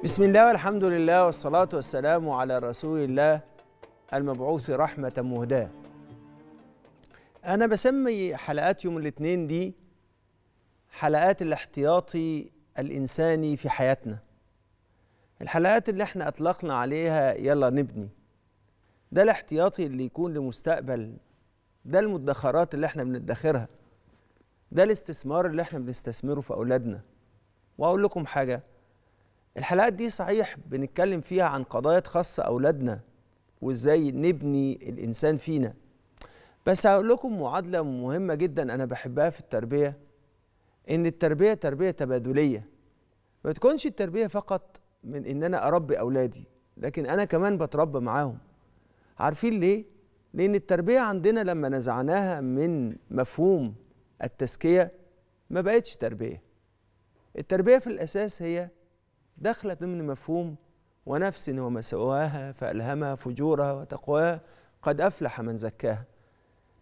بسم الله والحمد لله والصلاة والسلام على رسول الله المبعوث رحمة مهداة أنا بسمي حلقات يوم الاثنين دي حلقات الاحتياطي الإنساني في حياتنا الحلقات اللي احنا أطلقنا عليها يلا نبني ده الاحتياطي اللي يكون لمستقبل ده المدخرات اللي احنا بندخرها ده الاستثمار اللي احنا بنستثمره في أولادنا وأقول لكم حاجة الحلقات دي صحيح بنتكلم فيها عن قضايا تخص أولادنا وإزاي نبني الإنسان فينا بس هقول لكم معادلة مهمة جدا أنا بحبها في التربية إن التربية تربية تبادلية ما تكونش التربية فقط من إن أنا أربي أولادي لكن أنا كمان بتربى معاهم عارفين ليه؟ لأن التربية عندنا لما نزعناها من مفهوم التزكية ما بقتش تربية التربية في الأساس هي دخلت ضمن مفهوم ونفس وما سواها فألهمها فجورها وتقواها قد أفلح من زكاها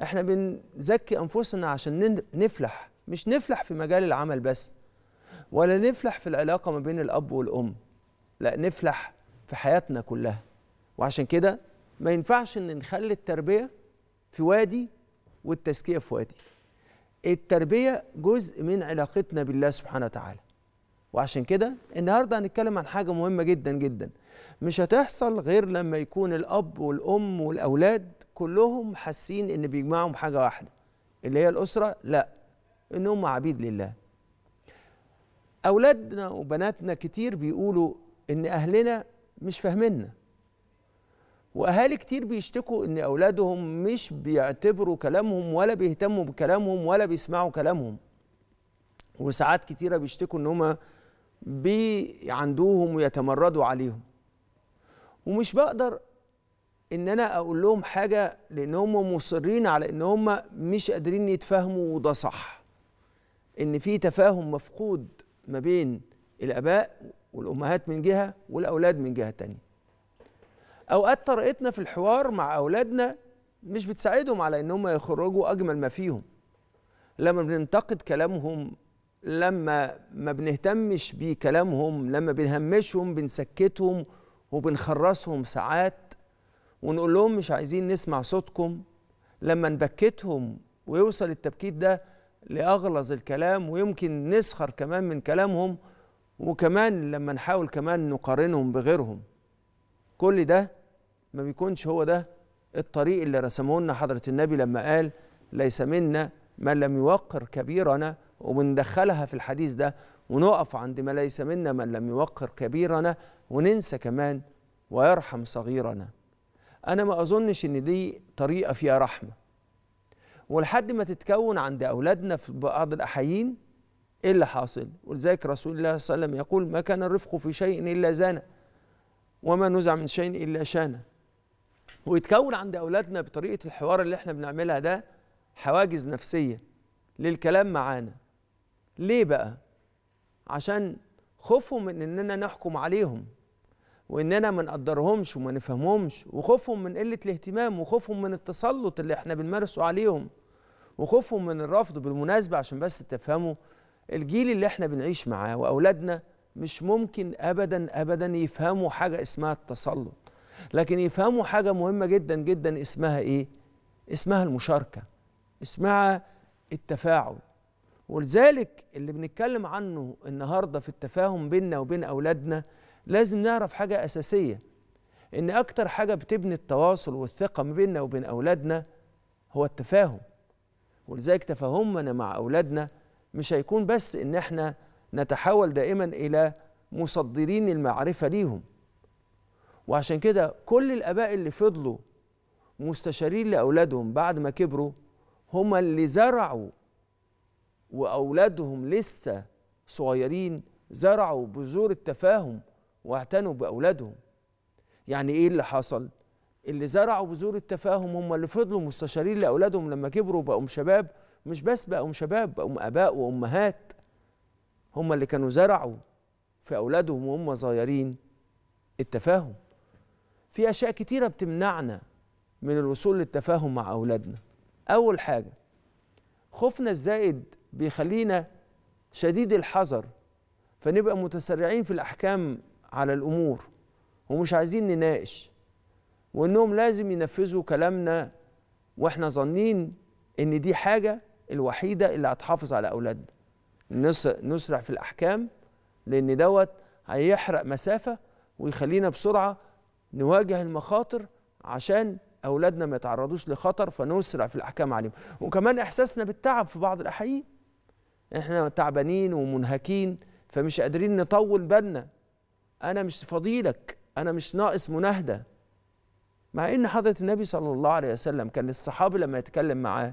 احنا بنزكي أنفسنا عشان نفلح مش نفلح في مجال العمل بس ولا نفلح في العلاقة ما بين الأب والأم لا نفلح في حياتنا كلها وعشان كده ما ينفعش ان نخلي التربية في وادي والتزكية في وادي التربية جزء من علاقتنا بالله سبحانه وتعالى وعشان كده النهارده هنتكلم عن حاجه مهمه جدا جدا مش هتحصل غير لما يكون الاب والام والاولاد كلهم حاسين ان بيجمعهم حاجه واحده اللي هي الاسره لا ان هم عبيد لله اولادنا وبناتنا كتير بيقولوا ان اهلنا مش فاهميننا واهالي كتير بيشتكوا ان اولادهم مش بيعتبروا كلامهم ولا بيهتموا بكلامهم ولا بيسمعوا كلامهم وساعات كتيره بيشتكوا ان هم بيعندوهم ويتمردوا عليهم ومش بقدر ان انا اقول لهم حاجه لان هم مصرين على ان هم مش قادرين يتفاهموا وده صح ان في تفاهم مفقود ما بين الاباء والامهات من جهه والاولاد من جهه تانية اوقات طريقتنا في الحوار مع اولادنا مش بتساعدهم على ان هم يخرجوا اجمل ما فيهم لما بننتقد كلامهم لما ما بنهتمش بكلامهم لما بنهمشهم بنسكتهم وبنخرسهم ساعات ونقول لهم مش عايزين نسمع صوتكم لما نبكتهم ويوصل التبكيت ده لأغلظ الكلام ويمكن نسخر كمان من كلامهم وكمان لما نحاول كمان نقارنهم بغيرهم كل ده ما بيكونش هو ده الطريق اللي رسمه لنا حضرة النبي لما قال ليس منا من لم يوقر كبيرنا وبندخلها في الحديث ده ونقف عند ما ليس منا من لم يوقر كبيرنا وننسى كمان ويرحم صغيرنا أنا ما أظنش إن دي طريقة فيها رحمة ولحد ما تتكون عند أولادنا في بعض الأحايين إيه اللي حاصل ولذلك رسول الله صلى الله عليه وسلم يقول ما كان الرفق في شيء إلا زانه وما نزع من شيء إلا شانه ويتكون عند أولادنا بطريقة الحوار اللي احنا بنعملها ده حواجز نفسية للكلام معانا ليه بقى عشان خوفهم من اننا نحكم عليهم واننا ما نقدرهمش وما نفهمهمش وخوفهم من قله الاهتمام وخوفهم من التسلط اللي احنا بنمارسه عليهم وخوفهم من الرفض بالمناسبه عشان بس تفهموا الجيل اللي احنا بنعيش معاه واولادنا مش ممكن ابدا ابدا يفهموا حاجه اسمها التسلط لكن يفهموا حاجه مهمه جدا جدا اسمها ايه اسمها المشاركه اسمها التفاعل ولذلك اللي بنتكلم عنه النهارده في التفاهم بيننا وبين اولادنا لازم نعرف حاجه اساسيه ان اكتر حاجه بتبني التواصل والثقه ما بيننا وبين اولادنا هو التفاهم ولذلك تفاهمنا مع اولادنا مش هيكون بس ان احنا نتحول دائما الى مصدرين المعرفه ليهم وعشان كده كل الاباء اللي فضلوا مستشارين لاولادهم بعد ما كبروا هم اللي زرعوا واولادهم لسه صغيرين زرعوا بذور التفاهم واعتنوا باولادهم يعني ايه اللي حصل اللي زرعوا بذور التفاهم هم اللي فضلوا مستشارين لاولادهم لما كبروا بقوا شباب مش بس بقوا شباب بقوا اباء وامهات هم اللي كانوا زرعوا في اولادهم وهم صغيرين التفاهم في اشياء كتيره بتمنعنا من الوصول للتفاهم مع اولادنا اول حاجه خوفنا الزائد بيخلينا شديد الحذر فنبقى متسرعين في الأحكام على الأمور ومش عايزين نناقش وإنهم لازم ينفذوا كلامنا وإحنا ظنين إن دي حاجة الوحيدة اللي هتحافظ على أولادنا نسرع في الأحكام لأن دوت هيحرق مسافة ويخلينا بسرعة نواجه المخاطر عشان أولادنا ما يتعرضوش لخطر فنسرع في الأحكام عليهم وكمان إحساسنا بالتعب في بعض الأحيان احنا تعبانين ومنهكين فمش قادرين نطول بالنا انا مش فضيلك انا مش ناقص مناهده مع ان حضره النبي صلى الله عليه وسلم كان الصحابي لما يتكلم معاه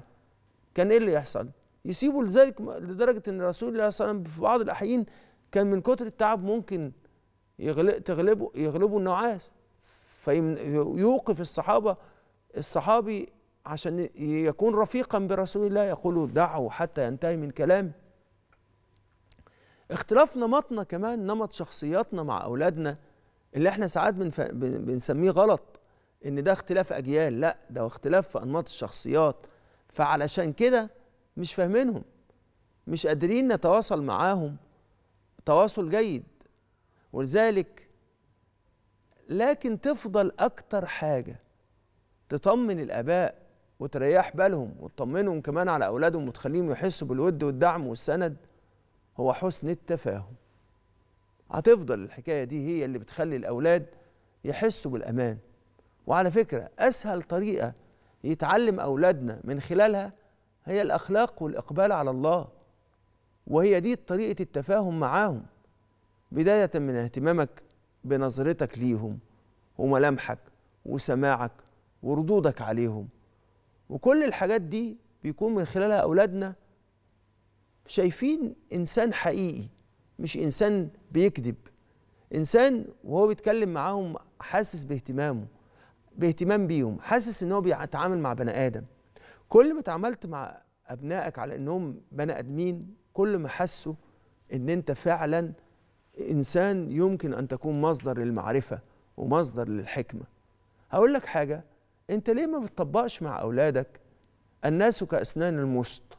كان ايه اللي يحصل يسيبوا لذلك لدرجه ان رسول الله صلى الله عليه وسلم في بعض الاحيان كان من كتر التعب ممكن يغلق تغلبه يغلبه النعاس فيوقف الصحابه الصحابي عشان يكون رفيقا برسول الله يقول دعه حتى ينتهي من كلامه اختلاف نمطنا كمان نمط شخصياتنا مع أولادنا اللي احنا ساعات بنف... بنسميه غلط ان ده اختلاف أجيال لا ده اختلاف في أنماط الشخصيات فعلشان كده مش فاهمينهم مش قادرين نتواصل معاهم تواصل جيد ولذلك لكن تفضل أكتر حاجة تطمن الآباء وتريح بالهم وتطمنهم كمان على أولادهم وتخليهم يحسوا بالود والدعم والسند هو حسن التفاهم هتفضل الحكايه دي هي اللي بتخلي الاولاد يحسوا بالامان وعلى فكره اسهل طريقه يتعلم اولادنا من خلالها هي الاخلاق والاقبال على الله وهي دي طريقه التفاهم معاهم بدايه من اهتمامك بنظرتك ليهم وملامحك وسماعك وردودك عليهم وكل الحاجات دي بيكون من خلالها اولادنا شايفين انسان حقيقي مش انسان بيكذب انسان وهو بيتكلم معاهم حاسس باهتمامه باهتمام بيهم حاسس ان هو بيتعامل مع بني ادم كل ما اتعاملت مع ابنائك على انهم بني ادمين كل ما حسوا ان انت فعلا انسان يمكن ان تكون مصدر للمعرفه ومصدر للحكمه هقول لك حاجه انت ليه ما بتطبقش مع اولادك الناس كاسنان المشط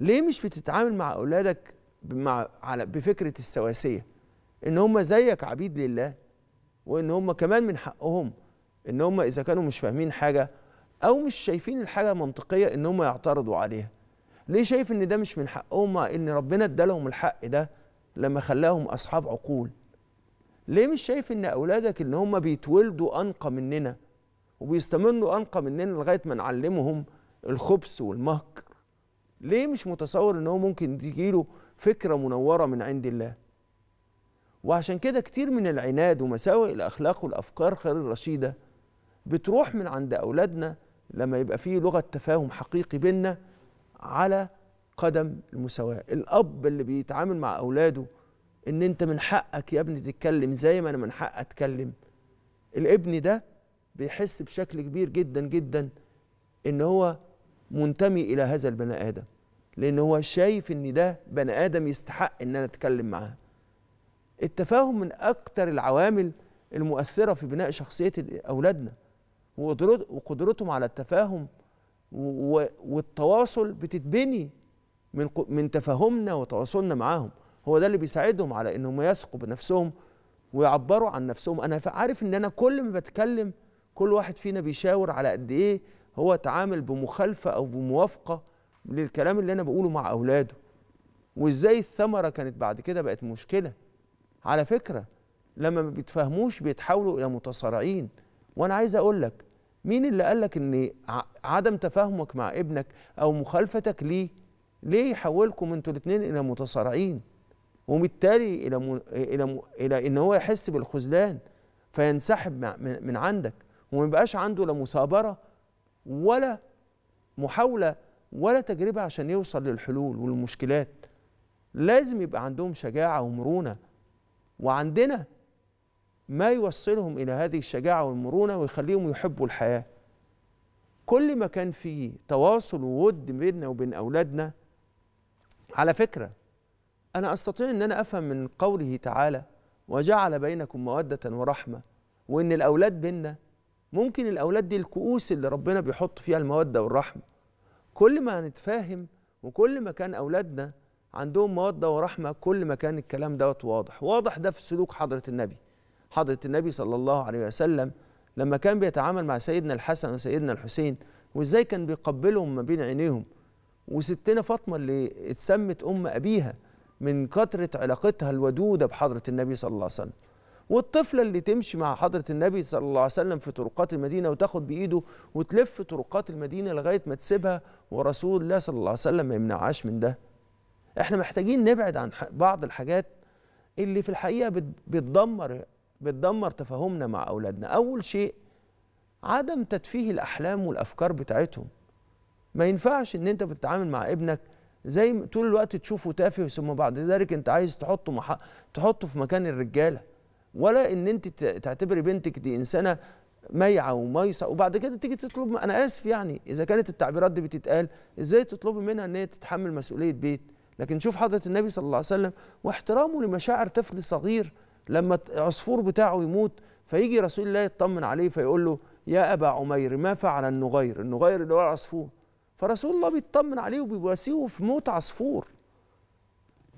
ليه مش بتتعامل مع اولادك مع على بفكره السواسيه ان هم زيك عبيد لله وان هم كمان من حقهم ان هم اذا كانوا مش فاهمين حاجه او مش شايفين الحاجه منطقيه ان هم يعترضوا عليها ليه شايف ان ده مش من حقهم مع ان ربنا ادالهم الحق ده لما خلاهم اصحاب عقول ليه مش شايف ان اولادك ان هم بيتولدوا انقى مننا وبيستمروا انقى مننا لغايه ما نعلمهم الخبث والمكر ليه مش متصور ان هو ممكن له فكره منوره من عند الله وعشان كده كتير من العناد ومساوئ الاخلاق والافكار غير الرشيده بتروح من عند اولادنا لما يبقى فيه لغه تفاهم حقيقي بينا على قدم المساواه الاب اللي بيتعامل مع اولاده ان انت من حقك يا ابني تتكلم زي ما انا من حقي اتكلم الابن ده بيحس بشكل كبير جدا جدا ان هو منتمي الى هذا البني ادم لان هو شايف ان ده بني ادم يستحق ان انا اتكلم معاه التفاهم من اكتر العوامل المؤثره في بناء شخصيه اولادنا وقدرتهم على التفاهم والتواصل بتتبني من من تفاهمنا وتواصلنا معاهم هو ده اللي بيساعدهم على انهم يثقوا بنفسهم ويعبروا عن نفسهم انا عارف ان انا كل ما بتكلم كل واحد فينا بيشاور على قد ايه هو تعامل بمخالفه او بموافقه للكلام اللي انا بقوله مع اولاده وازاي الثمره كانت بعد كده بقت مشكله على فكره لما ما بيتفهموش بيتحولوا الى متصارعين وانا عايز اقول لك مين اللي قال لك ان عدم تفاهمك مع ابنك او مخالفتك ليه ليه يحولكم انتوا الاثنين الى متصارعين وبالتالي الى م... الى م... الى ان هو يحس بالخذلان فينسحب من عندك وما يبقاش عنده لا مثابره ولا محاوله ولا تجربه عشان يوصل للحلول والمشكلات لازم يبقى عندهم شجاعه ومرونه وعندنا ما يوصلهم الى هذه الشجاعه والمرونه ويخليهم يحبوا الحياه كل ما كان في تواصل وود بيننا وبين اولادنا على فكره انا استطيع ان انا افهم من قوله تعالى وجعل بينكم موده ورحمه وان الاولاد بيننا ممكن الاولاد دي الكؤوس اللي ربنا بيحط فيها الموده والرحمه كل ما هنتفاهم وكل ما كان اولادنا عندهم موده ورحمه كل ما كان الكلام دوت واضح واضح ده في سلوك حضره النبي حضره النبي صلى الله عليه وسلم لما كان بيتعامل مع سيدنا الحسن وسيدنا الحسين وازاي كان بيقبلهم ما بين عينيهم وستنا فاطمه اللي اتسمت ام ابيها من كثره علاقتها الودوده بحضره النبي صلى الله عليه وسلم والطفله اللي تمشي مع حضره النبي صلى الله عليه وسلم في طرقات المدينه وتاخد بايده وتلف طرقات المدينه لغايه ما تسيبها ورسول الله صلى الله عليه وسلم ما يمنعهاش من ده احنا محتاجين نبعد عن بعض الحاجات اللي في الحقيقه بتدمر بتدمر تفاهمنا مع اولادنا اول شيء عدم تتفيه الاحلام والافكار بتاعتهم ما ينفعش ان انت بتتعامل مع ابنك زي طول الوقت تشوفه تافه ثم بعد ذلك انت عايز تحطه مح... تحطه في مكان الرجاله ولا ان انت تعتبري بنتك دي انسانه ميعه وميصه وبعد كده تيجي تطلب انا اسف يعني اذا كانت التعبيرات دي بتتقال ازاي تطلبي منها ان هي تتحمل مسؤوليه بيت لكن شوف حضره النبي صلى الله عليه وسلم واحترامه لمشاعر طفل صغير لما عصفور بتاعه يموت فيجي رسول الله يطمن عليه فيقول له يا ابا عمير ما فعل النغير النغير اللي هو العصفور فرسول الله بيطمن عليه وبيواسيه في موت عصفور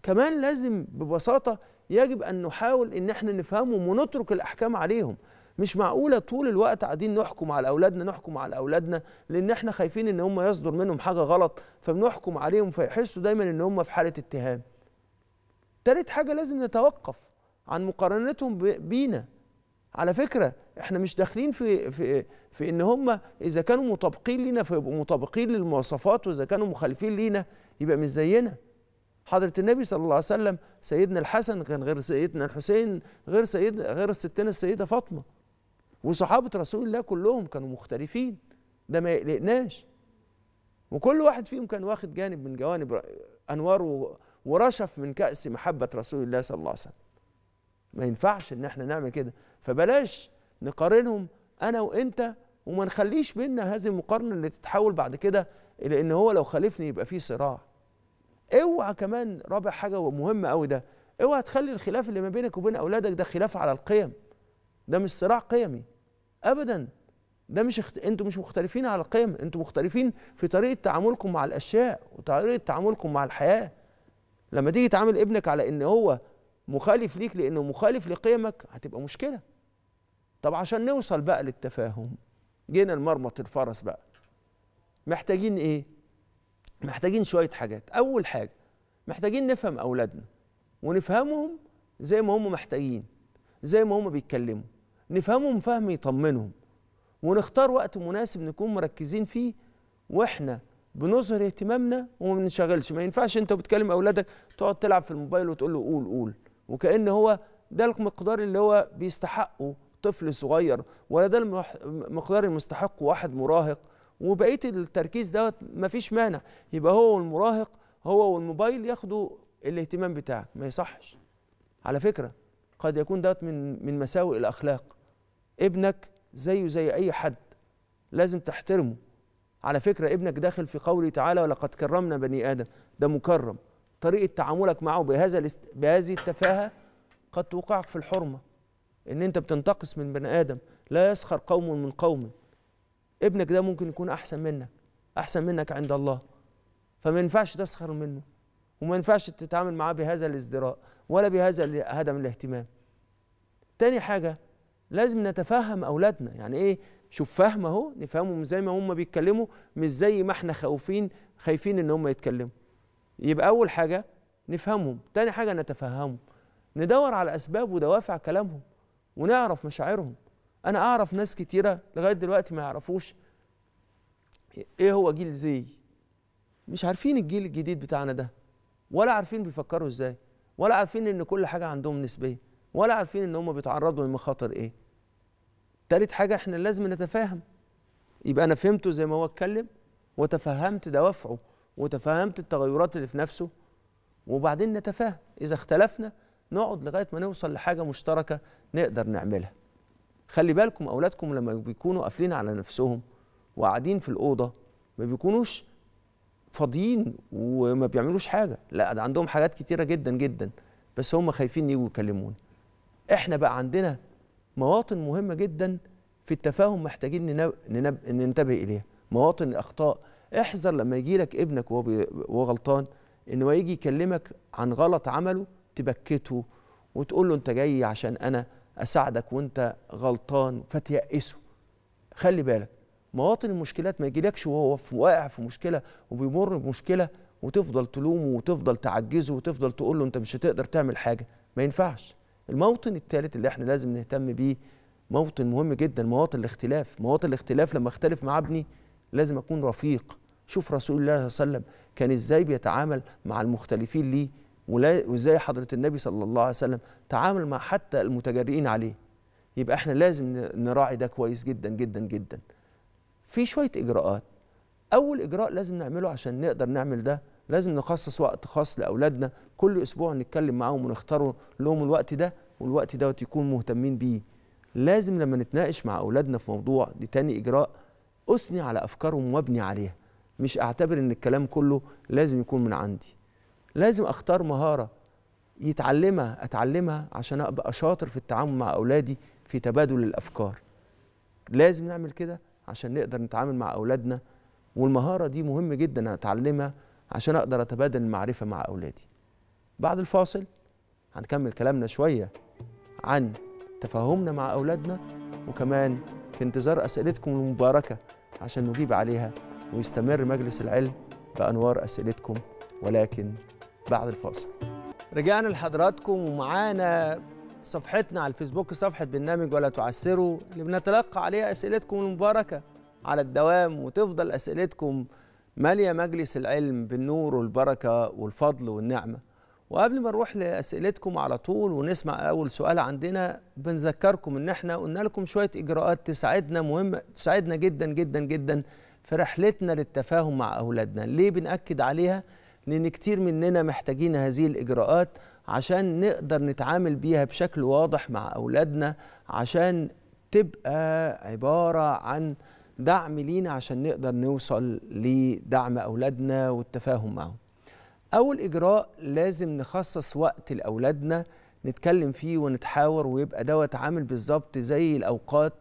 كمان لازم ببساطه يجب أن نحاول إن إحنا نفهمهم ونترك الأحكام عليهم مش معقولة طول الوقت قاعدين نحكم على أولادنا نحكم على أولادنا لأن إحنا خايفين إن هم يصدر منهم حاجة غلط فبنحكم عليهم فيحسوا دايما إن هم في حالة اتهام تالت حاجة لازم نتوقف عن مقارنتهم بينا على فكرة احنا مش داخلين في في في ان هم اذا كانوا مطابقين لينا فيبقوا مطابقين للمواصفات واذا كانوا مخالفين لينا يبقى مش زينا حضرة النبي صلى الله عليه وسلم سيدنا الحسن كان غير سيدنا الحسين غير سيد غير ستنا السيدة فاطمة وصحابة رسول الله كلهم كانوا مختلفين ده ما يقلقناش وكل واحد فيهم كان واخد جانب من جوانب أنوار ورشف من كأس محبة رسول الله صلى الله عليه وسلم ما ينفعش إن احنا نعمل كده فبلاش نقارنهم أنا وأنت وما نخليش بينا هذه المقارنة اللي تتحول بعد كده إلى إن هو لو خالفني يبقى فيه صراع اوعى كمان رابع حاجه مهمه قوي ده اوعى تخلي الخلاف اللي ما بينك وبين اولادك ده خلاف على القيم ده مش صراع قيمي ابدا ده مش اخت... انتوا مش مختلفين على القيم انتوا مختلفين في طريقه تعاملكم مع الاشياء وطريقه تعاملكم مع الحياه لما تيجي تعامل ابنك على ان هو مخالف ليك لانه مخالف لقيمك هتبقى مشكله طب عشان نوصل بقى للتفاهم جينا لمرمط الفرس بقى محتاجين ايه محتاجين شويه حاجات اول حاجه محتاجين نفهم اولادنا ونفهمهم زي ما هم محتاجين زي ما هم بيتكلموا نفهمهم فهم يطمنهم ونختار وقت مناسب نكون مركزين فيه واحنا بنظهر اهتمامنا وما بنشغلش ما ينفعش انت بتكلم اولادك تقعد تلعب في الموبايل وتقول له قول قول وكان هو ده المقدار اللي هو بيستحقه طفل صغير ولا ده المقدار المستحق واحد مراهق وبقيه التركيز دوت مفيش مانع يبقى هو والمراهق هو والموبايل ياخدوا الاهتمام بتاعك ما يصحش على فكره قد يكون دوت من من مساوئ الاخلاق ابنك زيه زي اي حد لازم تحترمه على فكره ابنك داخل في قوله تعالى ولقد كرمنا بني ادم ده مكرم طريقه تعاملك معه بهذا الاست... بهذه التفاهه قد توقعك في الحرمه ان انت بتنتقص من بني ادم لا يسخر قوم من قوم ابنك ده ممكن يكون احسن منك احسن منك عند الله فما ينفعش تسخر منه وما ينفعش تتعامل معاه بهذا الازدراء ولا بهذا عدم الاهتمام تاني حاجه لازم نتفهم اولادنا يعني ايه شوف فاهم اهو نفهمهم زي ما هم بيتكلموا مش زي ما احنا خوفين خايفين ان هم يتكلموا يبقى اول حاجه نفهمهم تاني حاجه نتفهمهم ندور على اسباب ودوافع كلامهم ونعرف مشاعرهم انا اعرف ناس كتيره لغايه دلوقتي ما يعرفوش ايه هو جيل زي مش عارفين الجيل الجديد بتاعنا ده ولا عارفين بيفكروا ازاي ولا عارفين ان كل حاجه عندهم نسبيه ولا عارفين ان هم بيتعرضوا لمخاطر ايه تالت حاجه احنا لازم نتفاهم يبقى انا فهمته زي ما هو اتكلم وتفهمت دوافعه وتفهمت التغيرات اللي في نفسه وبعدين نتفاهم اذا اختلفنا نقعد لغايه ما نوصل لحاجه مشتركه نقدر نعملها خلي بالكم اولادكم لما بيكونوا قافلين على نفسهم وقاعدين في الاوضه ما بيكونوش فاضيين وما بيعملوش حاجه لا ده عندهم حاجات كتيره جدا جدا بس هم خايفين يجوا يكلمونا احنا بقى عندنا مواطن مهمه جدا في التفاهم محتاجين ننب... ننب... ننتبه اليها مواطن الاخطاء احذر لما يجي لك ابنك وهو بي... غلطان ان هو يجي يكلمك عن غلط عمله تبكته وتقول له انت جاي عشان انا اساعدك وانت غلطان فتيأسه خلي بالك مواطن المشكلات ما يجيلكش وهو واقع في مشكله وبيمر بمشكله وتفضل تلومه وتفضل تعجزه وتفضل تقول له انت مش هتقدر تعمل حاجه ما ينفعش الموطن الثالث اللي احنا لازم نهتم بيه موطن مهم جدا مواطن الاختلاف مواطن الاختلاف لما اختلف مع ابني لازم اكون رفيق شوف رسول الله صلى الله عليه وسلم كان ازاي بيتعامل مع المختلفين ليه وازاي حضره النبي صلى الله عليه وسلم تعامل مع حتى المتجرئين عليه يبقى احنا لازم نراعي ده كويس جدا جدا جدا في شويه اجراءات اول اجراء لازم نعمله عشان نقدر نعمل ده لازم نخصص وقت خاص لاولادنا كل اسبوع نتكلم معاهم ونختار لهم الوقت ده والوقت دوت يكون مهتمين بيه لازم لما نتناقش مع اولادنا في موضوع دي تاني اجراء اثني على افكارهم وابني عليها مش اعتبر ان الكلام كله لازم يكون من عندي لازم اختار مهاره يتعلمها اتعلمها عشان ابقى شاطر في التعامل مع اولادي في تبادل الافكار لازم نعمل كده عشان نقدر نتعامل مع اولادنا والمهاره دي مهم جدا اتعلمها عشان اقدر اتبادل المعرفه مع اولادي بعد الفاصل هنكمل كلامنا شويه عن تفاهمنا مع اولادنا وكمان في انتظار اسئلتكم المباركه عشان نجيب عليها ويستمر مجلس العلم بانوار اسئلتكم ولكن بعد الفاصل رجعنا لحضراتكم ومعانا صفحتنا على الفيسبوك صفحة برنامج ولا تعسروا اللي بنتلقى عليها أسئلتكم المباركة على الدوام وتفضل أسئلتكم مالية مجلس العلم بالنور والبركة والفضل والنعمة وقبل ما نروح لأسئلتكم على طول ونسمع أول سؤال عندنا بنذكركم إن إحنا قلنا لكم شوية إجراءات تساعدنا مهمة تساعدنا جدا جدا جدا في رحلتنا للتفاهم مع أولادنا ليه بنأكد عليها؟ لأن كتير مننا محتاجين هذه الإجراءات عشان نقدر نتعامل بيها بشكل واضح مع أولادنا عشان تبقى عبارة عن دعم لينا عشان نقدر نوصل لدعم أولادنا والتفاهم معهم أول إجراء لازم نخصص وقت لأولادنا نتكلم فيه ونتحاور ويبقى دوت عامل بالظبط زي الأوقات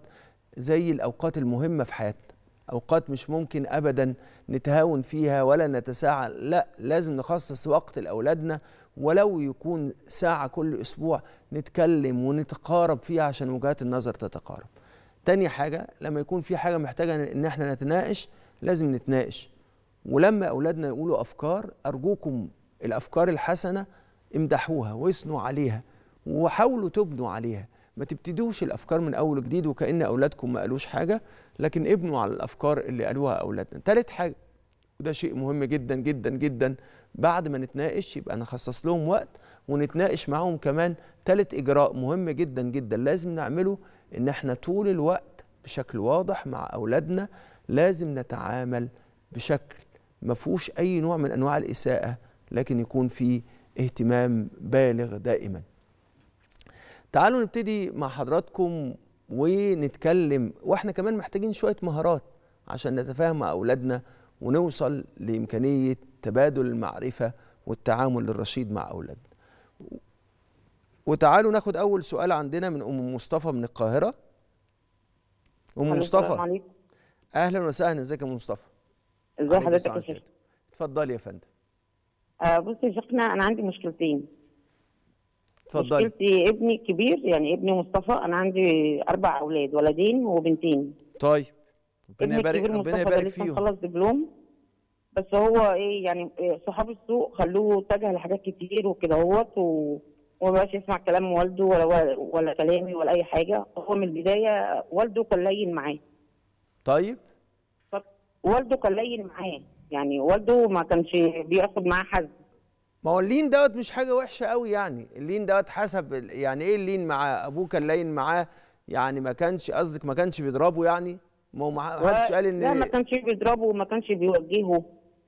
زي الأوقات المهمة في حياتنا اوقات مش ممكن ابدا نتهاون فيها ولا نتساعى لا لازم نخصص وقت لاولادنا ولو يكون ساعه كل اسبوع نتكلم ونتقارب فيها عشان وجهات النظر تتقارب تاني حاجه لما يكون في حاجه محتاجه ان احنا نتناقش لازم نتناقش ولما اولادنا يقولوا افكار ارجوكم الافكار الحسنه امدحوها واثنوا عليها وحاولوا تبنوا عليها ما تبتدوش الافكار من اول وجديد وكان اولادكم ما قالوش حاجه لكن ابنوا على الافكار اللي قالوها اولادنا ثالث حاجه وده شيء مهم جدا جدا جدا بعد ما نتناقش يبقى نخصص لهم وقت ونتناقش معاهم كمان ثالث اجراء مهم جدا جدا لازم نعمله ان احنا طول الوقت بشكل واضح مع اولادنا لازم نتعامل بشكل ما فيهوش اي نوع من انواع الاساءه لكن يكون في اهتمام بالغ دائما تعالوا نبتدي مع حضراتكم ونتكلم واحنا كمان محتاجين شويه مهارات عشان نتفاهم مع اولادنا ونوصل لامكانيه تبادل المعرفه والتعامل الرشيد مع اولادنا وتعالوا ناخد اول سؤال عندنا من ام مصطفى من القاهره ام مصطفى اهلا وسهلا ازيك يا ام مصطفى ازي حضرتك يا شيخ؟ اتفضلي يا فندم آه بصي يا شيخنا انا عندي مشكلتين اتفضلي مشكلتي ابني الكبير يعني ابني مصطفى انا عندي اربع اولاد ولدين وبنتين طيب ربنا يبارك ربنا يبارك فيهم خلص دبلوم بس هو ايه يعني صحاب السوق خلوه اتجه لحاجات كتير وكده اهوت و... بقاش يسمع كلام والده ولا, ولا ولا كلامي ولا اي حاجه هو من البدايه والده كان لين معاه طيب والده كان لين معاه يعني والده ما كانش بياخد معاه حد ما هو اللين دوت مش حاجه وحشه قوي يعني اللين دوت حسب يعني ايه اللين معاه ابوه كان لين معاه يعني ما كانش قصدك ما كانش بيضربه يعني ما هو ما حدش قال ان لا ما كانش بيضربه وما كانش بيوجهه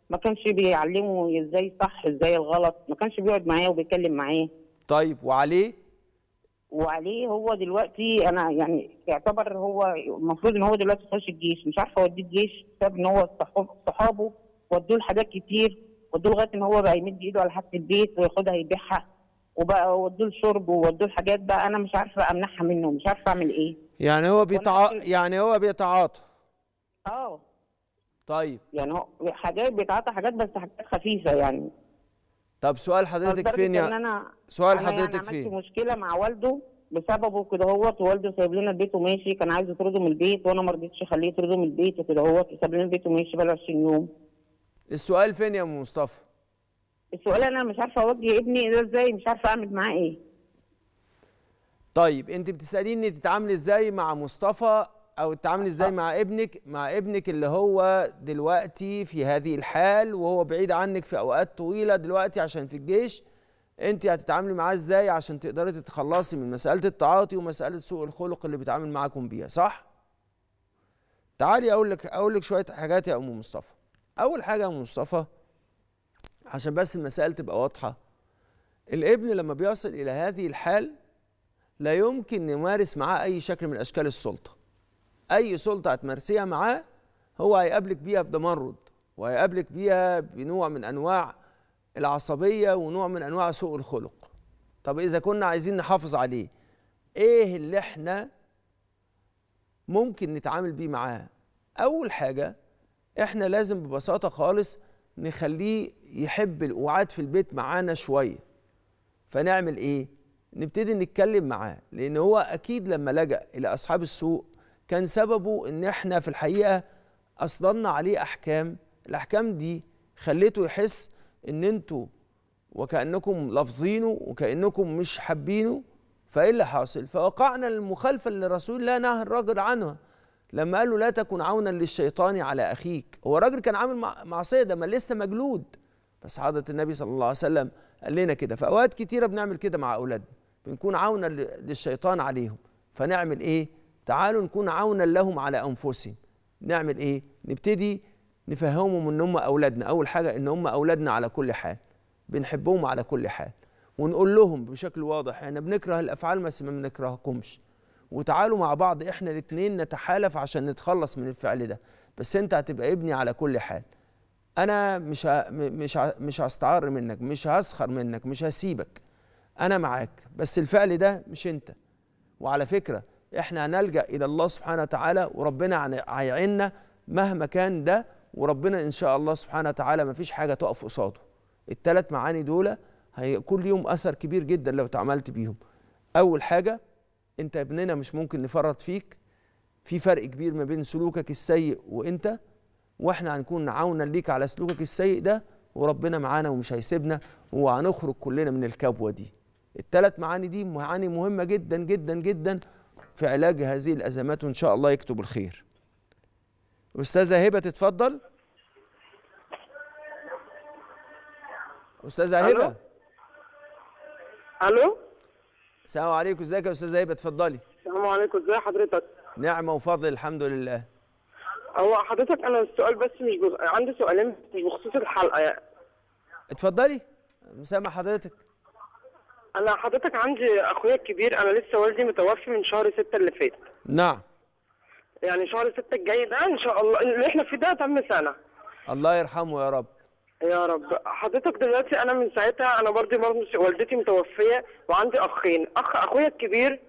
ما كانش بيعلمه ازاي صح ازاي الغلط ما كانش بيقعد معاه وبيتكلم معاه طيب وعليه وعليه هو دلوقتي انا يعني يعتبر هو المفروض ان هو دلوقتي يخش الجيش مش عارفه اوديه الجيش بسبب ان هو صحابه ودوه لحاجات كتير ودوه لغايه ما هو بقى يمد ايده على حد البيت وياخدها يبيعها وبقى ودوه شرب له حاجات بقى انا مش عارفه امنعها منه مش عارفه اعمل ايه يعني هو بيتع يعني هو بيتعاطى اه طيب يعني هو حاجات بيتعاطى حاجات بس حاجات خفيفه يعني طب سؤال حضرتك فين يا أنا سؤال يعني حضرتك حضرتك يعني انا عندي مشكله مع والده بسببه كده هوت ووالده سايب لنا البيت وماشي كان عايز يطرده من البيت وانا ما رضيتش اخليه يطرده من البيت وكده هوت وساب لنا البيت وماشي بقى 20 يوم السؤال فين يا ام مصطفى السؤال انا مش عارفه اوجه ابني ده ازاي مش عارفه اعمل معاه ايه طيب انت بتساليني تتعاملي ازاي مع مصطفى او تتعاملي ازاي مع ابنك مع ابنك اللي هو دلوقتي في هذه الحال وهو بعيد عنك في اوقات طويله دلوقتي عشان في الجيش انت هتتعاملي معاه ازاي عشان تقدري تتخلصي من مساله التعاطي ومساله سوء الخلق اللي بيتعامل معاكم بيها صح تعالي اقول لك اقول لك شويه حاجات يا ام مصطفى اول حاجه يا مصطفى عشان بس المسائل تبقى واضحه الابن لما بيصل الى هذه الحال لا يمكن نمارس معاه اي شكل من اشكال السلطه اي سلطه هتمارسيها معاه هو هيقابلك بيها بتمرد وهيقابلك بيها بنوع من انواع العصبيه ونوع من انواع سوء الخلق طب اذا كنا عايزين نحافظ عليه ايه اللي احنا ممكن نتعامل بيه معاه اول حاجه احنا لازم ببساطه خالص نخليه يحب القعاد في البيت معانا شويه فنعمل ايه نبتدي نتكلم معاه لان هو اكيد لما لجا الى اصحاب السوق كان سببه ان احنا في الحقيقه اصدرنا عليه احكام الاحكام دي خليته يحس ان انتوا وكانكم لافظينه وكانكم مش حابينه فايه اللي حاصل فوقعنا المخالفه اللي رسول الله نهى الرجل عنها لما قال له لا تكن عونا للشيطان على اخيك هو الراجل كان عامل معصيه ده ما لسه مجلود بس حضره النبي صلى الله عليه وسلم قال لنا كده فاوقات كتيره بنعمل كده مع اولادنا بنكون عونا للشيطان عليهم فنعمل ايه تعالوا نكون عونا لهم على انفسهم نعمل ايه نبتدي نفهمهم ان هم اولادنا اول حاجه ان هم اولادنا على كل حال بنحبهم على كل حال ونقول لهم بشكل واضح احنا يعني بنكره الافعال بس ما بنكرهكمش وتعالوا مع بعض احنا الاثنين نتحالف عشان نتخلص من الفعل ده بس انت هتبقى ابني على كل حال انا مش ه... مش ه... مش هستعر منك مش هسخر منك مش هسيبك انا معاك بس الفعل ده مش انت وعلى فكره احنا هنلجا الى الله سبحانه وتعالى وربنا هيعيننا مهما كان ده وربنا ان شاء الله سبحانه وتعالى ما فيش حاجه تقف قصاده الثلاث معاني دول هي كل يوم اثر كبير جدا لو اتعاملت بيهم اول حاجه انت يا ابننا مش ممكن نفرط فيك في فرق كبير ما بين سلوكك السيء وانت واحنا هنكون عونا ليك على سلوكك السيء ده وربنا معانا ومش هيسيبنا وهنخرج كلنا من الكبوه دي التلات معاني دي معاني مهمه جدا جدا جدا في علاج هذه الازمات وان شاء الله يكتب الخير استاذه هبه تتفضل استاذه هبه الو السلام عليكم ازيك يا استاذه هيبه اتفضلي السلام عليكم ازي حضرتك نعمه وفضل الحمد لله هو حضرتك انا السؤال بس مش بز... عندي سؤالين مش بخصوص الحلقه يعني اتفضلي مسامع حضرتك انا حضرتك عندي اخويا الكبير انا لسه والدي متوفي من شهر 6 اللي فات نعم يعني شهر 6 الجاي ده ان شاء الله اللي احنا فيه ده تم سنه الله يرحمه يا رب يا رب حضرتك دلوقتي انا من ساعتها انا برضه برضه والدتي متوفيه وعندي اخين اخ اخويا الكبير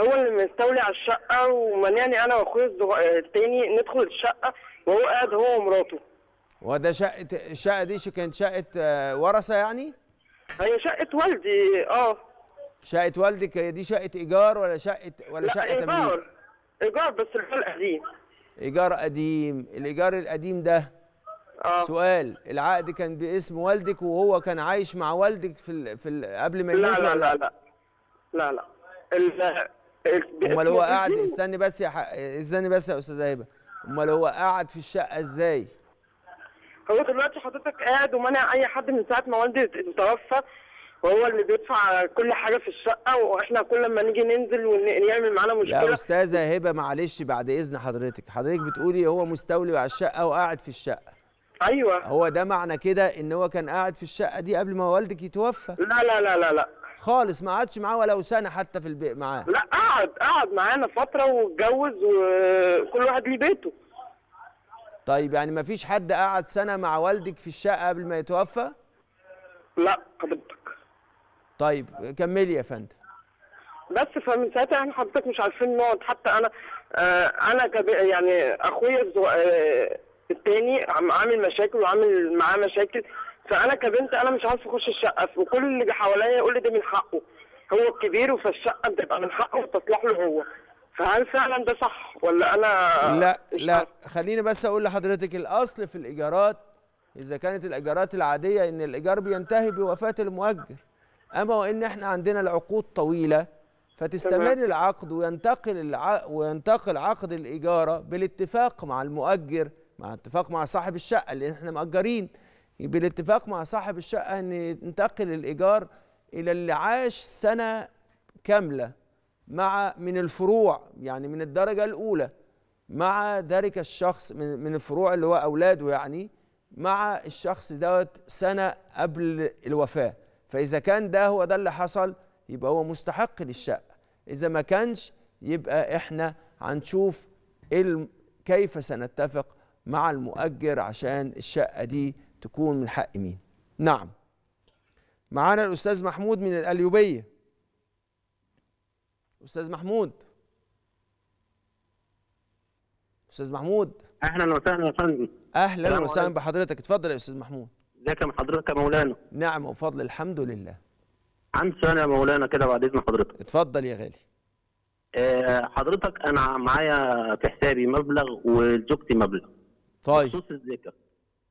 هو اللي مستولي على الشقه ومنعني انا واخويا الثاني ندخل الشقه وهو قاعد هو ومراته وده شقه الشقه دي كانت شقه آه، ورثه يعني هي شقه والدي اه شقه والدك هي دي شقه ايجار ولا شقه ولا شقه ايجار ايجار ايجار بس الحال قديم ايجار قديم الايجار القديم ده آه. سؤال العقد كان باسم والدك وهو كان عايش مع والدك في ال... في ال... قبل ما يموت لا لا, لا لا لا لا لا امال هو قاعد استني بس يا استني بس يا استاذه هبه امال هو قاعد في الشقه ازاي هو دلوقتي حضرتك قاعد ومنع اي حد من ساعه ما والدي توفى وهو اللي بيدفع كل حاجه في الشقه واحنا كل ما نيجي ننزل ونعمل معانا مشكله يا استاذه هبه معلش بعد اذن حضرتك حضرتك بتقولي هو مستولي على الشقه وقاعد في الشقه ايوه هو ده معنى كده ان هو كان قاعد في الشقه دي قبل ما والدك يتوفى لا لا لا لا لا خالص ما قعدش معاه ولو سنه حتى في البيت معاه لا قعد قعد معانا فتره واتجوز وكل واحد ليه بيته طيب يعني ما فيش حد قعد سنه مع والدك في الشقه قبل ما يتوفى لا حضرتك طيب كملي يا فندم بس فمن ساعتها احنا يعني حضرتك مش عارفين نقعد حتى انا آه انا يعني اخويا آه التاني عامل مشاكل وعامل معاه مشاكل فانا كبنت انا مش عارفه اخش الشقه وكل اللي حواليا يقول لي ده من حقه هو الكبير فالشقه بتبقى من حقه وتصلح له هو فهل فعلا ده صح ولا انا لا لا خليني بس اقول لحضرتك الاصل في الايجارات اذا كانت الايجارات العاديه ان الايجار بينتهي بوفاه المؤجر اما وان احنا عندنا العقود طويله فتستمر العقد وينتقل الع... وينتقل عقد الايجاره بالاتفاق مع المؤجر مع اتفاق مع صاحب الشقه لان احنا مأجرين بالاتفاق مع صاحب الشقه ان ننتقل الايجار الى اللي عاش سنه كامله مع من الفروع يعني من الدرجه الاولى مع ذلك الشخص من من الفروع اللي هو اولاده يعني مع الشخص دوت سنه قبل الوفاه فاذا كان ده هو ده اللي حصل يبقى هو مستحق للشقه اذا ما كانش يبقى احنا هنشوف كيف سنتفق مع المؤجر عشان الشقة دي تكون من حق مين نعم معانا الأستاذ محمود من القليوبية أستاذ محمود أستاذ محمود أهلا وسهلا يا فندم أهلا وسهلا بحضرتك اتفضل يا أستاذ محمود ازيك يا حضرتك يا مولانا نعم وفضل الحمد لله عندي سؤال يا مولانا كده بعد اذن حضرتك اتفضل يا غالي أه حضرتك انا معايا في حسابي مبلغ وزوجتي مبلغ طيب بخصوص الزكاه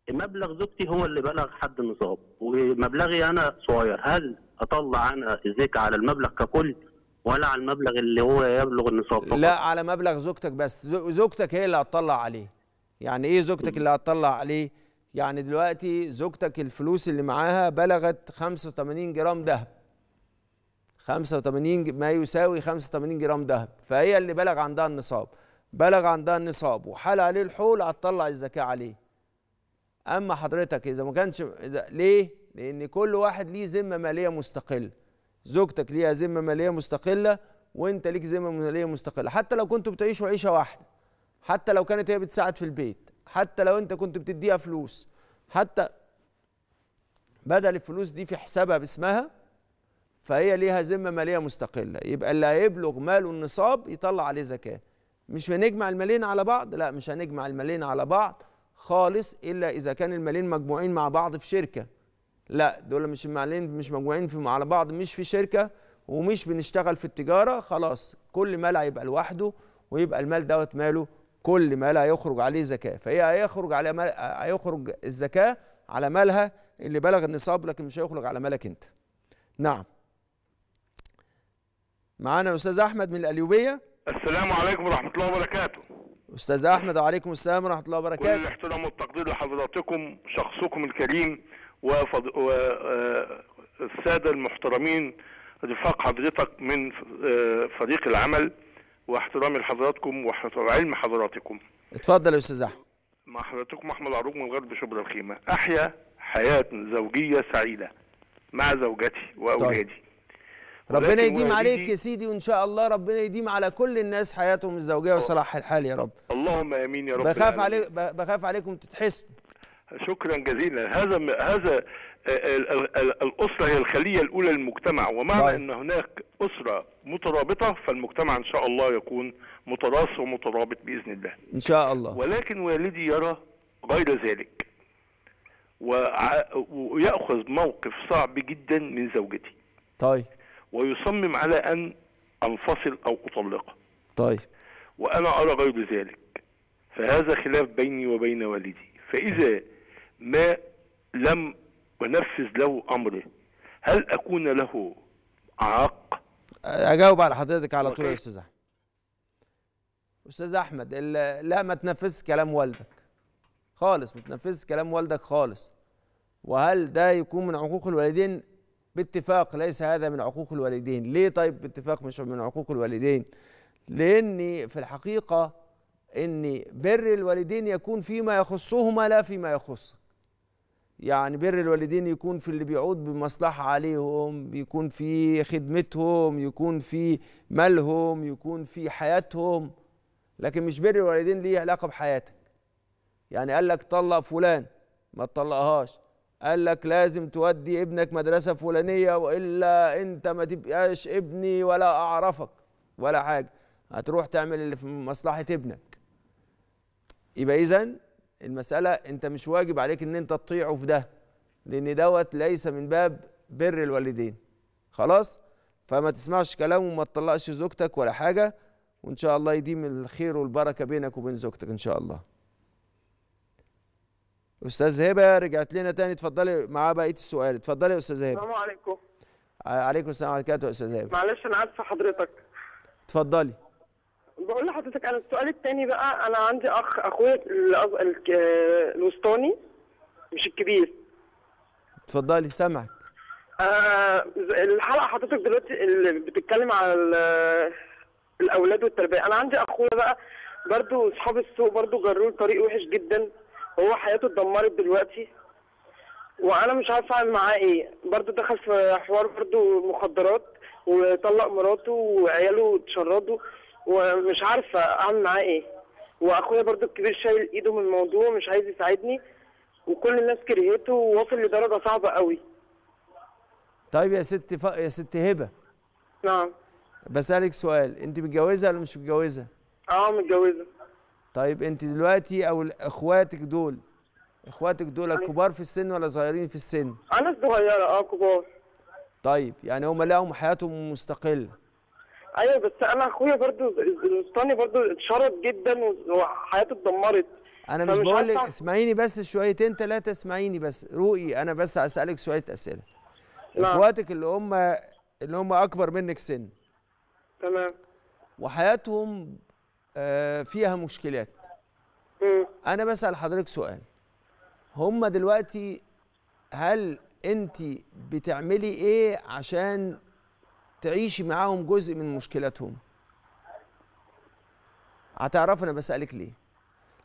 مبلغ زوجتي هو اللي بلغ حد النصاب ومبلغي انا صغير هل اطلع انا الزكاه على المبلغ ككل ولا على المبلغ اللي هو يبلغ النصاب فقط؟ لا على مبلغ زوجتك بس زوجتك هي اللي هتطلع عليه يعني ايه زوجتك اللي هتطلع عليه يعني دلوقتي زوجتك الفلوس اللي معاها بلغت 85 جرام ذهب 85 ما يساوي 85 جرام ذهب فهي اللي بلغ عندها النصاب بلغ عندها النصاب وحال عليه الحول هتطلع الزكاه عليه اما حضرتك اذا ما كانش إذا ليه لان كل واحد ليه ذمه ماليه مستقله زوجتك ليها ذمه ماليه مستقله وانت ليك ذمه ماليه مستقله حتى لو كنتوا بتعيشوا عيشه واحده حتى لو كانت هي بتساعد في البيت حتى لو انت كنت بتديها فلوس حتى بدل الفلوس دي في حسابها باسمها فهي ليها ذمه ماليه مستقله يبقى اللي هيبلغ ماله النصاب يطلع عليه زكاه مش هنجمع المالين على بعض لا مش هنجمع المالين على بعض خالص الا اذا كان المالين مجموعين مع بعض في شركه لا دول مش المالين مش مجموعين في على بعض مش في شركه ومش بنشتغل في التجاره خلاص كل مال هيبقى لوحده ويبقى المال دوت ماله كل مال هيخرج عليه زكاه فهي هيخرج على مال هيخرج الزكاه على مالها اللي بلغ النصاب لكن مش هيخرج على مالك انت نعم معانا الاستاذ احمد من الاليوبيه السلام عليكم ورحمة الله وبركاته أستاذ أحمد وعليكم السلام ورحمة الله وبركاته كل الاحترام والتقدير لحضراتكم شخصكم الكريم وفض... والسادة آه، المحترمين رفاق حضرتك من آه، فريق العمل واحترامي لحضراتكم وعلم حضراتكم اتفضل يا أستاذ أحمد مع حضرتكم أحمد عروق من غرب شبرا الخيمة أحيا حياة زوجية سعيدة مع زوجتي وأولادي طيب. ربنا يديم عليك يا سيدي وان شاء الله ربنا يديم على كل الناس حياتهم الزوجيه وصلاح الحال يا رب اللهم امين يا رب بخاف عليك بخاف عليكم تتحسوا شكرا جزيلا هذا هذا آه، الاسره هي الخليه الاولى للمجتمع ومعنى طيب. ان هناك اسره مترابطه فالمجتمع ان شاء الله يكون متراص ومترابط باذن الله ان شاء الله ولكن والدي يرى غير ذلك وياخذ موقف صعب جدا من زوجتي طيب ويصمم على أن أنفصل أو أطلقه طيب وأنا أرى غير ذلك فهذا خلاف بيني وبين والدي فإذا ما لم أنفذ له أمره هل أكون له عاق؟ أجاوب على حضرتك على طول يا أستاذ أحمد أستاذ أحمد لا ما تنفذش كلام والدك خالص ما تنفذش كلام والدك خالص وهل ده يكون من عقوق الوالدين باتفاق ليس هذا من عقوق الوالدين ليه طيب باتفاق مش من عقوق الوالدين لأن في الحقيقة أن بر الوالدين يكون فيما يخصهما لا فيما يخصك يعني بر الوالدين يكون في اللي بيعود بمصلحة عليهم يكون في خدمتهم يكون في مالهم يكون في حياتهم لكن مش بر الوالدين ليه علاقة بحياتك يعني قال لك طلق فلان ما تطلقهاش قال لك لازم تودي ابنك مدرسة فلانية وإلا أنت ما تبقاش ابني ولا أعرفك ولا حاجة هتروح تعمل اللي في مصلحة ابنك يبقى إذا المسألة أنت مش واجب عليك أن أنت تطيعه في ده لأن دوت ليس من باب بر الوالدين خلاص فما تسمعش كلامه وما تطلقش زوجتك ولا حاجة وإن شاء الله يديم الخير والبركة بينك وبين زوجتك إن شاء الله استاذ هبه رجعت لنا تاني اتفضلي معاه بقيه السؤال اتفضلي يا استاذ هبه السلام عليكم عليكم السلام ورحمه الله يا استاذ هبه معلش انا عارفه حضرتك اتفضلي بقول لحضرتك انا السؤال الثاني بقى انا عندي اخ اخويا الوسطاني مش الكبير اتفضلي سامعك آه الحلقه حضرتك دلوقتي اللي بتتكلم على الاولاد والتربيه انا عندي اخويا بقى برضه اصحاب السوق برضه جروا طريق وحش جدا هو حياته اتدمرت دلوقتي وانا مش عارف اعمل معاه ايه برضه دخل في حوار برضه مخدرات وطلق مراته وعياله اتشردوا ومش عارفه اعمل معاه ايه واخويا برضه الكبير شايل ايده من الموضوع مش عايز يساعدني وكل الناس كرهته وواصل لدرجه صعبه قوي طيب يا ست ف... يا ست هبه نعم بسالك سؤال انت متجوزه ولا مش متجوزه اه متجوزه طيب انت دلوقتي او اخواتك دول اخواتك دول كبار في السن ولا صغيرين في السن؟ انا صغيره اه كبار طيب يعني هم لهم حياتهم مستقله ايوه بس انا اخويا برضو الوسطاني برضو اتشرط جدا وحياته اتدمرت انا مش بقول لك اسمعيني بس شويتين ثلاثه اسمعيني بس رؤي انا بس هسالك شويه اسئله لا. نعم. اخواتك اللي هم اللي هم اكبر منك سن تمام وحياتهم آه، فيها مشكلات إيه. انا بسال حضرتك سؤال هم دلوقتي هل انت بتعملي ايه عشان تعيشي معاهم جزء من مشكلاتهم هتعرفي انا بسالك ليه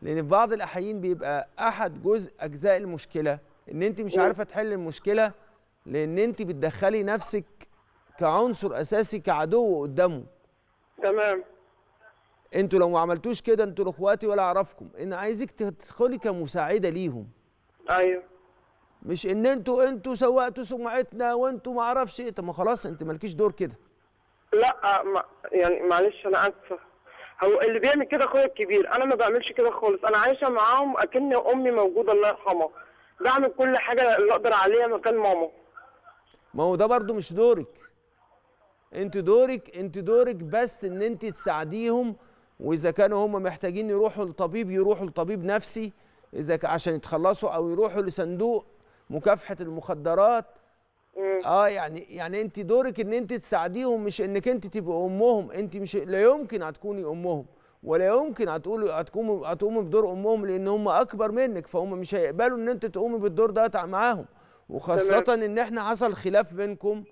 لان في بعض الاحيان بيبقى احد جزء اجزاء المشكله ان انت مش إيه. عارفه تحل المشكله لان انت بتدخلي نفسك كعنصر اساسي كعدو قدامه تمام انتوا لو ما عملتوش كده انتوا اخواتي ولا اعرفكم ان عايزك تدخلي كمساعده ليهم ايوه مش ان انتوا انتوا سوقتوا سمعتنا وانتوا ما اعرفش ايه طب ما خلاص انت مالكيش دور كده لا ما يعني معلش انا اسفه هو اللي بيعمل كده اخويا الكبير انا ما بعملش كده خالص انا عايشه معاهم اكن امي موجوده الله يرحمها بعمل كل حاجه اللي اقدر عليها مكان ماما ما هو ده برضو مش دورك انت دورك انت دورك بس ان انت تساعديهم واذا كانوا هم محتاجين يروحوا لطبيب يروحوا لطبيب نفسي اذا عشان يتخلصوا او يروحوا لصندوق مكافحه المخدرات إيه. اه يعني يعني انت دورك ان انت تساعديهم مش انك انت تبقي امهم انت مش لا يمكن هتكوني امهم ولا يمكن هتقولي هتقومي هتقومي بدور امهم لان هم اكبر منك فهم مش هيقبلوا ان انت تقومي بالدور ده معاهم وخاصه ان احنا حصل خلاف بينكم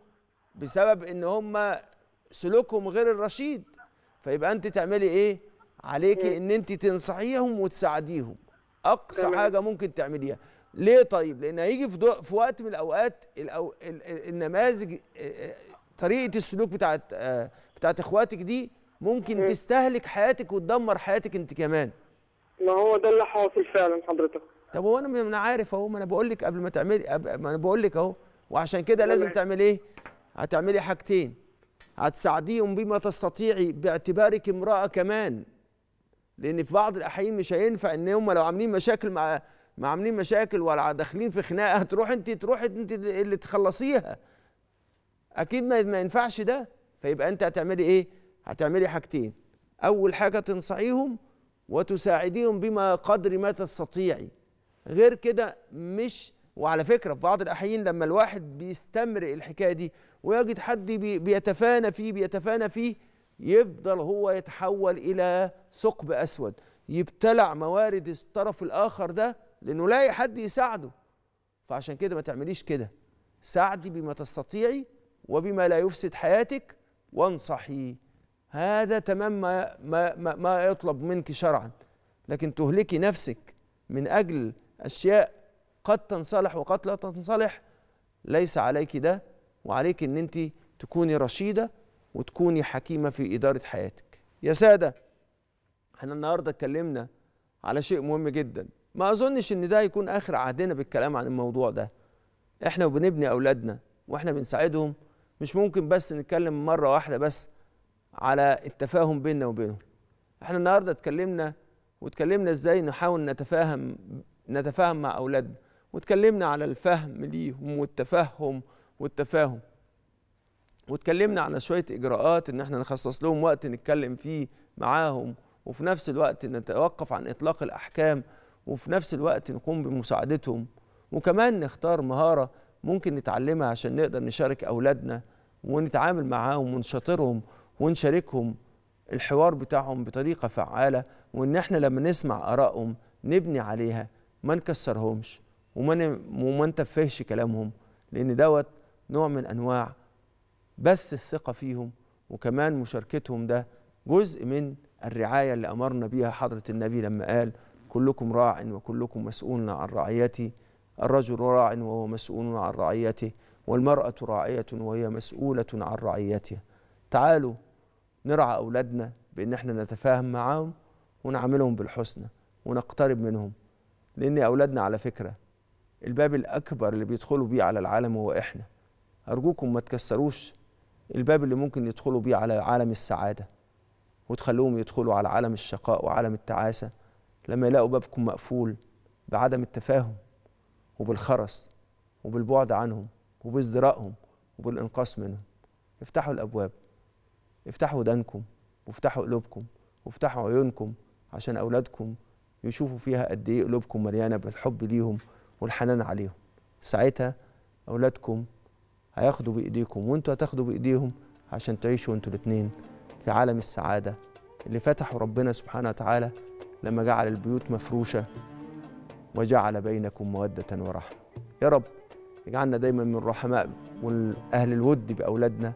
بسبب ان هم سلوكهم غير الرشيد فيبقى انت تعملي ايه عليكي إيه؟ ان انت تنصحيهم وتساعديهم اقصى تمام. حاجه ممكن تعمليها ليه طيب لان هيجي في, دو... في وقت من الاوقات الأو... ال ال النماذج طريقه السلوك بتاعت بتاعت اخواتك دي ممكن مم. إيه؟ تستهلك حياتك وتدمر حياتك انت كمان ما هو ده اللي حاصل فعلا حضرتك طب هو انا ما انا عارف اهو ما انا بقول لك قبل ما تعملي ما انا بقول لك اهو وعشان كده لازم تعملي ايه هتعملي حاجتين هتساعديهم بما تستطيعي باعتبارك امرأة كمان لأن في بعض الأحيان مش هينفع إن هم لو عاملين مشاكل مع ما عاملين مشاكل ولا داخلين في خناقة هتروح أنت تروح أنت اللي تخلصيها أكيد ما ينفعش ده فيبقى أنت هتعملي إيه؟ هتعملي حاجتين أول حاجة تنصحيهم وتساعديهم بما قدر ما تستطيعي غير كده مش وعلى فكرة في بعض الأحيان لما الواحد بيستمر الحكاية دي ويجد حد بيتفانى فيه بيتفانى فيه يفضل هو يتحول الى ثقب اسود يبتلع موارد الطرف الاخر ده لانه لاقي حد يساعده فعشان كده ما تعمليش كده ساعدي بما تستطيعي وبما لا يفسد حياتك وانصحي هذا تمام ما, ما, ما, ما يطلب منك شرعا لكن تهلكي نفسك من اجل اشياء قد تنصلح وقد لا تنصلح ليس عليك ده وعليك ان انت تكوني رشيده وتكوني حكيمه في اداره حياتك يا ساده احنا النهارده اتكلمنا على شيء مهم جدا ما اظنش ان ده يكون اخر عهدنا بالكلام عن الموضوع ده احنا وبنبني اولادنا واحنا بنساعدهم مش ممكن بس نتكلم مره واحده بس على التفاهم بيننا وبينهم احنا النهارده اتكلمنا واتكلمنا ازاي نحاول نتفاهم نتفاهم مع اولادنا واتكلمنا على الفهم ليهم والتفهم والتفاهم واتكلمنا على شويه اجراءات ان احنا نخصص لهم وقت نتكلم فيه معاهم وفي نفس الوقت نتوقف عن اطلاق الاحكام وفي نفس الوقت نقوم بمساعدتهم وكمان نختار مهاره ممكن نتعلمها عشان نقدر نشارك اولادنا ونتعامل معاهم ونشاطرهم ونشاركهم الحوار بتاعهم بطريقه فعاله وان احنا لما نسمع ارائهم نبني عليها ما نكسرهمش وما وما نتفهش كلامهم لان دوت نوع من انواع بس الثقه فيهم وكمان مشاركتهم ده جزء من الرعايه اللي امرنا بيها حضره النبي لما قال كلكم راع وكلكم مسؤول عن رعيته الرجل راع وهو مسؤول عن رعيته والمراه راعيه وهي مسؤوله عن رعيتها تعالوا نرعى اولادنا بان احنا نتفاهم معاهم ونعاملهم بالحسنى ونقترب منهم لان اولادنا على فكره الباب الاكبر اللي بيدخلوا بيه على العالم هو احنا أرجوكم ما تكسروش الباب اللي ممكن يدخلوا بيه على عالم السعادة وتخلوهم يدخلوا على عالم الشقاء وعالم التعاسة لما يلاقوا بابكم مقفول بعدم التفاهم وبالخرس وبالبعد عنهم وبازدراءهم وبالإنقاص منهم افتحوا الأبواب افتحوا ودانكم وافتحوا قلوبكم وافتحوا عيونكم عشان أولادكم يشوفوا فيها قد إيه قلوبكم مليانة بالحب ليهم والحنان عليهم ساعتها أولادكم هياخدوا بايديكم وانتوا هتاخدوا بايديهم عشان تعيشوا انتوا الاثنين في عالم السعاده اللي فتحه ربنا سبحانه وتعالى لما جعل البيوت مفروشه وجعل بينكم موده ورحمه يا رب اجعلنا دايما من الرحماء والاهل الود باولادنا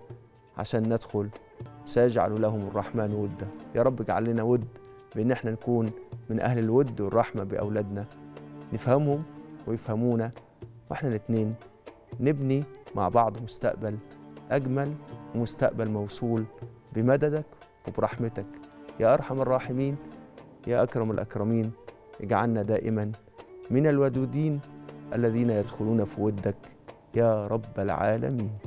عشان ندخل سيجعل لهم الرحمن ودا يا رب اجعل لنا ود بان احنا نكون من اهل الود والرحمه باولادنا نفهمهم ويفهمونا واحنا الاثنين نبني مع بعض مستقبل أجمل ومستقبل موصول بمددك وبرحمتك يا أرحم الراحمين يا أكرم الأكرمين اجعلنا دائما من الودودين الذين يدخلون في ودك يا رب العالمين